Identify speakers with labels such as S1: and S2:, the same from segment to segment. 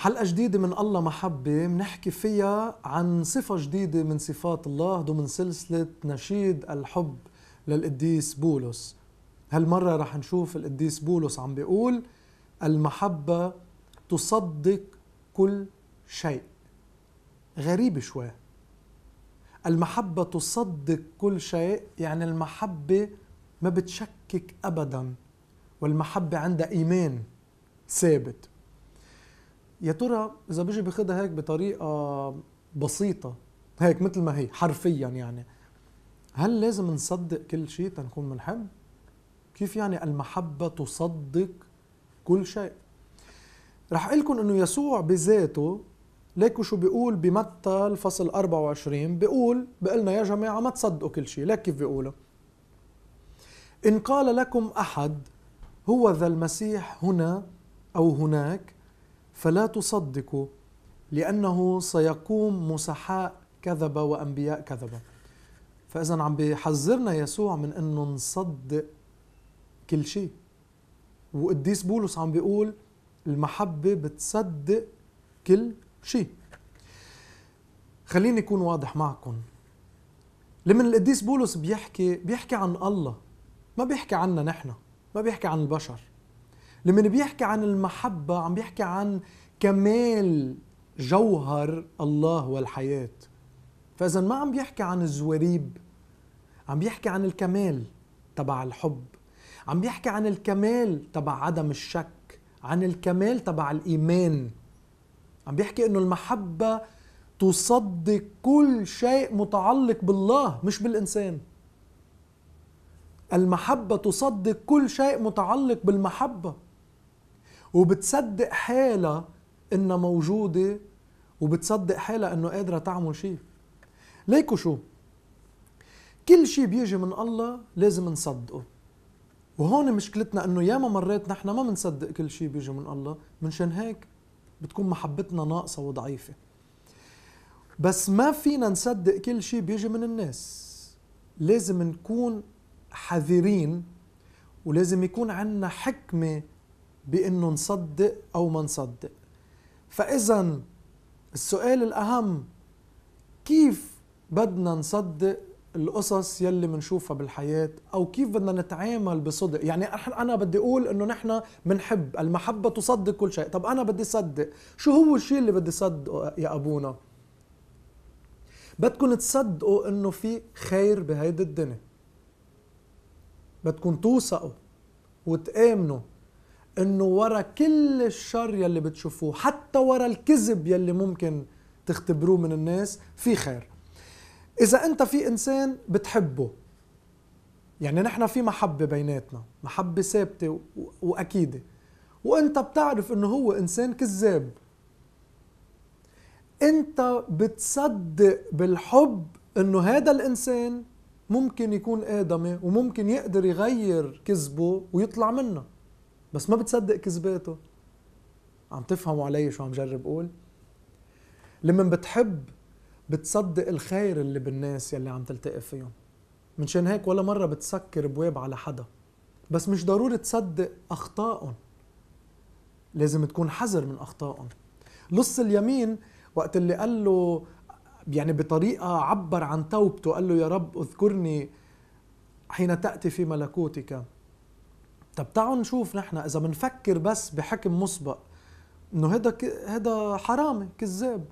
S1: حلقة جديدة من الله محبة بنحكي فيها عن صفة جديدة من صفات الله ضمن سلسلة نشيد الحب للقديس بولس هالمرة رح نشوف القديس بولس عم بيقول المحبة تصدق كل شيء غريبة شوي المحبة تصدق كل شيء يعني المحبة ما بتشكك أبدا والمحبة عندها إيمان ثابت يا ترى اذا بيجي باخدها هيك بطريقه بسيطه هيك مثل ما هي حرفيا يعني هل لازم نصدق كل شيء تنكون بنحب؟ كيف يعني المحبه تصدق كل شيء؟ رح اقول لكم انه يسوع بذاته ليكوا شو بيقول بمتى الفصل 24 بيقول بقلنا يا جماعه ما تصدقوا كل شيء ليك كيف بيقوله إن قال لكم أحد هو ذا المسيح هنا أو هناك فلا تصدقوا لأنه سيقوم مسحاء كذبة وأنبياء كذبة فإذا عم بيحذرنا يسوع من أنه نصدق كل شيء وقديس بولس عم بيقول المحبة بتصدق كل شيء خليني أكون واضح معكم لمن القديس بولس بيحكي بيحكي عن الله ما بيحكي عنا نحن ما بيحكي عن البشر لمن بيحكي عن المحبة عم بيحكي عن كمال جوهر الله والحياة فإذا ما عم بيحكي عن الزوريب عم بيحكي عن الكمال تبع الحب عم بيحكي عن الكمال تبع عدم الشك عن الكمال تبع الإيمان عم بيحكي إنه المحبة تصدق كل شيء متعلق بالله مش بالإنسان المحبة تصدق كل شيء متعلق بالمحبة وبتصدق حالها انها موجوده وبتصدق حالها انه قادره تعمل شيء ليكو شو كل شيء بيجي من الله لازم نصدقه وهون مشكلتنا انه ياما مرات نحن ما بنصدق كل شيء بيجي من الله منشان هيك بتكون محبتنا ناقصه وضعيفه بس ما فينا نصدق كل شيء بيجي من الناس لازم نكون حذرين ولازم يكون عندنا حكمه بانه نصدق او ما نصدق فاذا السؤال الاهم كيف بدنا نصدق القصص يلي بنشوفها بالحياة أو كيف بدنا نتعامل بصدق يعني أنا بدي أقول أنه نحن بنحب المحبة تصدق كل شيء طب أنا بدي صدق شو هو الشيء اللي بدي صدقه يا أبونا بدكم تصدقوا أنه في خير بهيدي الدنيا بدكم توثقوا وتآمنوا انه ورا كل الشر يلي بتشوفوه حتى ورا الكذب يلي ممكن تختبروه من الناس في خير اذا انت في انسان بتحبه يعني نحن في محبه بيناتنا محبه ثابته واكيده وانت بتعرف انه هو انسان كذاب انت بتصدق بالحب انه هذا الانسان ممكن يكون ادمي وممكن يقدر يغير كذبه ويطلع منه بس ما بتصدق كذباته عم تفهموا علي شو عم جرب اقول لما بتحب بتصدق الخير اللي بالناس يلي عم تلتقي فيهم منشان هيك ولا مرة بتسكر بواب على حدا بس مش ضروري تصدق أخطائهم لازم تكون حذر من أخطائهم لص اليمين وقت اللي قال له يعني بطريقة عبر عن توبته قال له يا رب اذكرني حين تأتي في ملكوتك طب تعالوا نشوف نحن اذا بنفكر بس بحكم مسبق انه هذا ك... هذا حرامي كذاب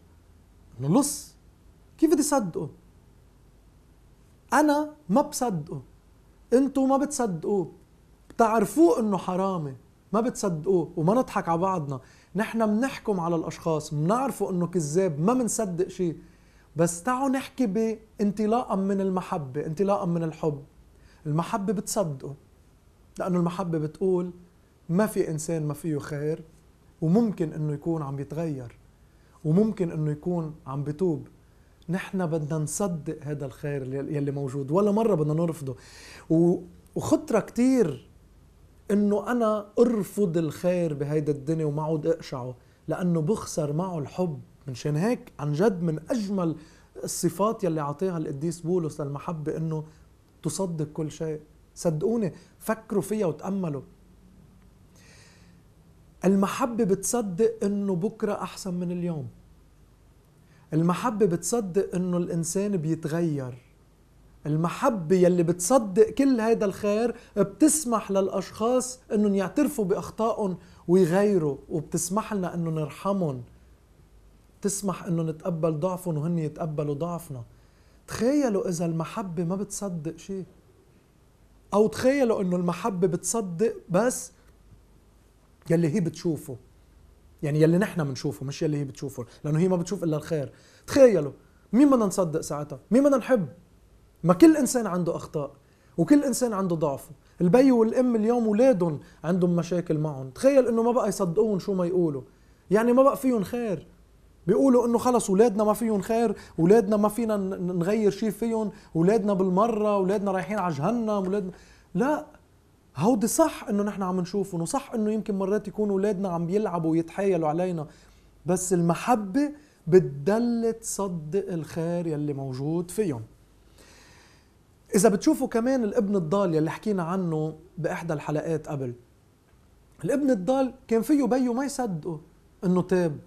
S1: انه لص كيف بدي صدقه انا ما بصدقه انتو ما بتصدقوه بتعرفوه انه حرامي ما بتصدقوه وما نضحك على بعضنا نحن بنحكم على الاشخاص بنعرفوا انه كذاب ما بنصدق شيء بس تعالوا نحكي بانطلاقا من المحبه انطلاقا من الحب المحبه بتصدقه لأنه المحبة بتقول ما في إنسان ما فيه خير وممكن أنه يكون عم يتغير وممكن أنه يكون عم بتوب نحن بدنا نصدق هذا الخير يلي موجود ولا مرة بدنا نرفضه وخطرة كتير أنه أنا أرفض الخير بهيدا الدنيا وما عود أقشعه لأنه بخسر معه الحب منشان هيك عن جد من أجمل الصفات يلي عطيها القديس بولس للمحبة أنه تصدق كل شيء صدقوني فكروا فيها وتأملوا المحبة بتصدق انه بكرة احسن من اليوم المحبة بتصدق انه الانسان بيتغير المحبة يلي بتصدق كل هذا الخير بتسمح للأشخاص انهم يعترفوا بأخطائهم ويغيروا وبتسمح لنا انه نرحمهم تسمح انه نتقبل ضعفهم وهن يتقبلوا ضعفنا تخيلوا اذا المحبة ما بتصدق شيء او تخيلوا انه المحبه بتصدق بس يلي هي بتشوفه يعني يلي نحن بنشوفه مش يلي هي بتشوفه لانه هي ما بتشوف الا الخير تخيلوا مين بدنا نصدق ساعتها مين بدنا نحب ما كل انسان عنده اخطاء وكل انسان عنده ضعف البي والام اليوم اولادهم عندهم مشاكل معهم تخيل انه ما بقى يصدقوهم شو ما يقولوا يعني ما بقى فيهم خير بيقولوا انه خلص اولادنا ما فيهم خير اولادنا ما فينا نغير شيء فيهم اولادنا بالمره اولادنا رايحين على جهنم اولادنا لا هودي صح انه نحن عم نشوفهم وصح انه يمكن مرات يكونوا اولادنا عم بيلعبوا ويتحايلوا علينا بس المحبه بتدل تصدق الخير يلي موجود فيهم اذا بتشوفوا كمان الابن الضال يلي حكينا عنه باحدى الحلقات قبل الابن الضال كان فيه بيو ما يصدقه انه تاب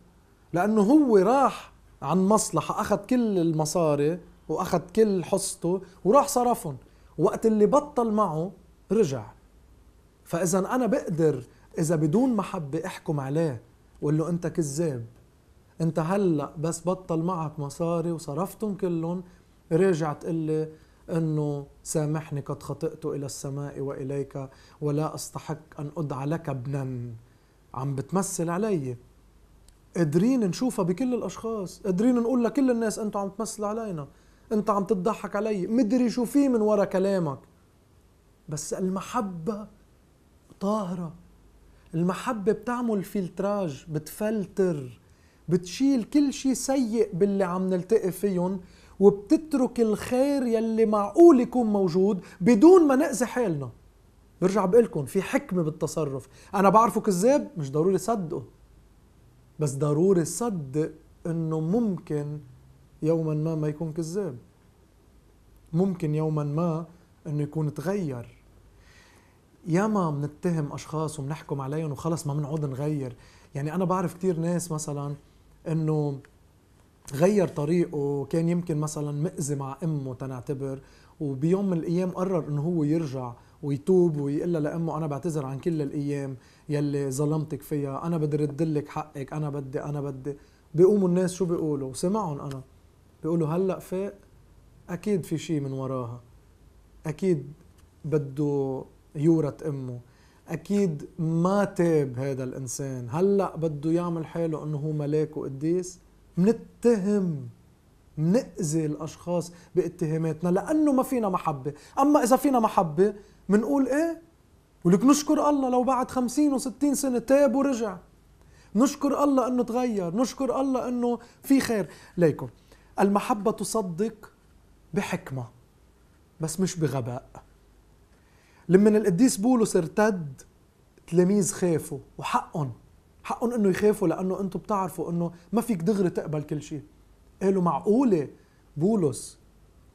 S1: لانه هو راح عن مصلحه اخذ كل المصاري واخذ كل حصته وراح صرفهم وقت اللي بطل معه رجع فاذا انا بقدر اذا بدون محبه احكم عليه واقول له انت كذاب انت هلا بس بطل معك مصاري وصرفتهم كلهم راجع تقول لي انه سامحني قد خطئت الى السماء واليك ولا استحق ان ادعى لك ابنا عم بتمثل علي قادرين نشوفها بكل الاشخاص قادرين نقول لكل الناس انتم عم تمثلوا علينا انت عم تضحك علي مدري شو في من ورا كلامك بس المحبه طاهره المحبه بتعمل فلتراج بتفلتر بتشيل كل شيء سيء باللي عم نلتقي فيهم وبتترك الخير يلي معقول يكون موجود بدون ما نأذي حالنا برجع بقلكم في حكمة بالتصرف أنا بعرفه كذاب مش ضروري صدقه بس ضروري صدق انه ممكن يوما ما ما يكون كذاب ممكن يوما ما انه يكون تغير ياما بنتهم اشخاص وبنحكم عليهم وخلص ما بنعود نغير يعني انا بعرف كثير ناس مثلا انه غير طريقه كان يمكن مثلا مأذي مع امه تنعتبر وبيوم من الايام قرر انه هو يرجع ويتوب ويقول لامه انا بعتذر عن كل الايام يلي ظلمتك فيها انا بدي رد لك حقك انا بدي انا بدي بيقوموا الناس شو بيقولوا سمعهم انا بيقولوا هلا فاق اكيد في شيء من وراها اكيد بده يورث امه اكيد ما تاب هذا الانسان هلا بده يعمل حاله انه هو ملاك وقديس منتهم منأذي الأشخاص باتهاماتنا لأنه ما فينا محبة أما إذا فينا محبة بنقول ايه ولك نشكر الله لو بعد خمسين وستين سنة تاب ورجع نشكر الله انه تغير نشكر الله انه في خير ليكم المحبة تصدق بحكمة بس مش بغباء لما القديس بولس ارتد تلاميذ خافوا وحقهم حقهم انه يخافوا لانه انتم بتعرفوا انه ما فيك دغري تقبل كل شيء قالوا معقوله بولس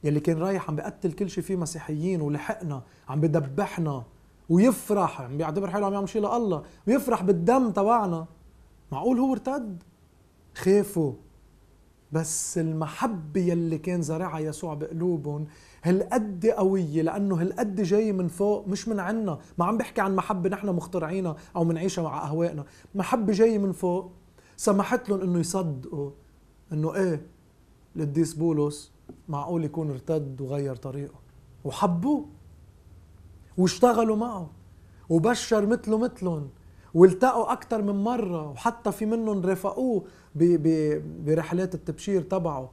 S1: يلي كان رايح عم بقتل كل شيء فيه مسيحيين ولحقنا عم بدبحنا ويفرح عم بيعتبر حاله عم يعمل شيء لله ويفرح بالدم تبعنا معقول هو ارتد خافوا بس المحبة يلي كان زرعها يسوع بقلوبهم هالقد قوية لأنه هالقد جاي من فوق مش من عنا ما عم بحكي عن محبة نحن مخترعينها أو منعيشها مع أهوائنا محبة جاي من فوق سمحت لهم أنه يصدقوا أنه إيه القديس بولس معقول يكون ارتد وغير طريقه وحبوه واشتغلوا معه وبشر مثله مثلهم والتقوا أكثر من مرة وحتى في منهم رافقوه برحلات التبشير تبعه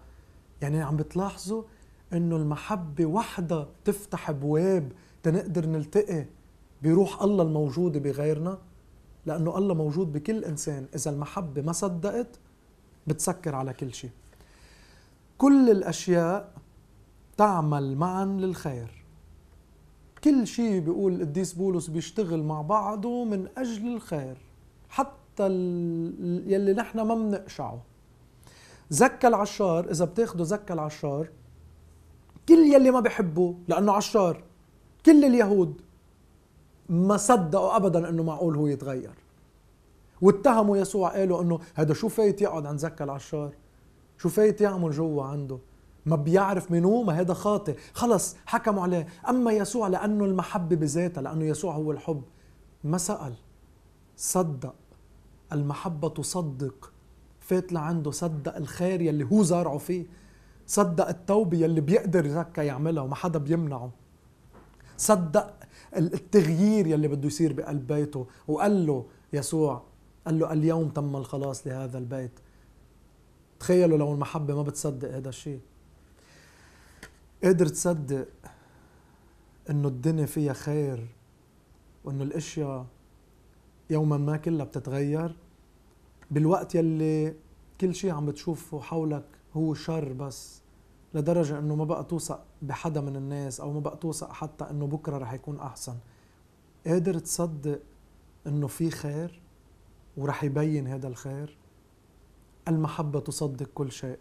S1: يعني عم بتلاحظوا انه المحبة وحدها تفتح ابواب تنقدر نلتقي بروح الله الموجودة بغيرنا لأنه الله موجود بكل إنسان إذا المحبة ما صدقت بتسكر على كل شيء كل الأشياء تعمل معا للخير كل شيء بيقول القديس بولس بيشتغل مع بعضه من أجل الخير حتى يلي نحن ما بنقشعه زكى العشار إذا بتاخده زكى العشار كل يلي ما بحبه لأنه عشار كل اليهود ما صدقوا أبدا أنه معقول هو يتغير واتهموا يسوع قالوا أنه هذا شو فايت يقعد عند زكى العشار شو فايت يعمل جوا عنده ما بيعرف هو ما هذا خاطئ خلص حكموا عليه أما يسوع لأنه المحبة بذاتها لأنه يسوع هو الحب ما سأل صدق المحبة تصدق فات لعنده صدق الخير يلي هو زارعه فيه صدق التوبة يلي بيقدر زكا يعملها وما حدا بيمنعه صدق التغيير يلي بده يصير بقلب بيته وقال له يسوع قال له اليوم تم الخلاص لهذا البيت تخيلوا لو المحبة ما بتصدق هذا الشيء قادر تصدق انه الدنيا فيها خير وانه الاشياء يوما ما كلها بتتغير بالوقت يلي كل شيء عم بتشوفه حولك هو شر بس لدرجة انه ما بقى توثق بحدا من الناس او ما بقى توثق حتى انه بكرة رح يكون احسن قادر تصدق انه في خير ورح يبين هذا الخير المحبة تصدق كل شيء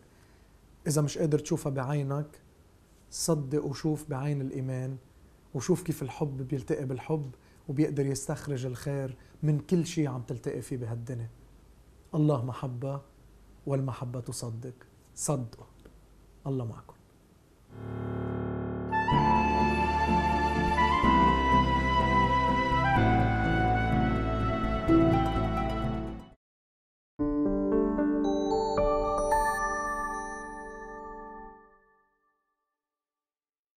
S1: إذا مش قادر تشوفها بعينك صدق وشوف بعين الإيمان وشوف كيف الحب بيلتقي بالحب وبيقدر يستخرج الخير من كل شيء عم تلتقي فيه بهالدنيا الله محبة والمحبة تصدق صدقوا الله معكم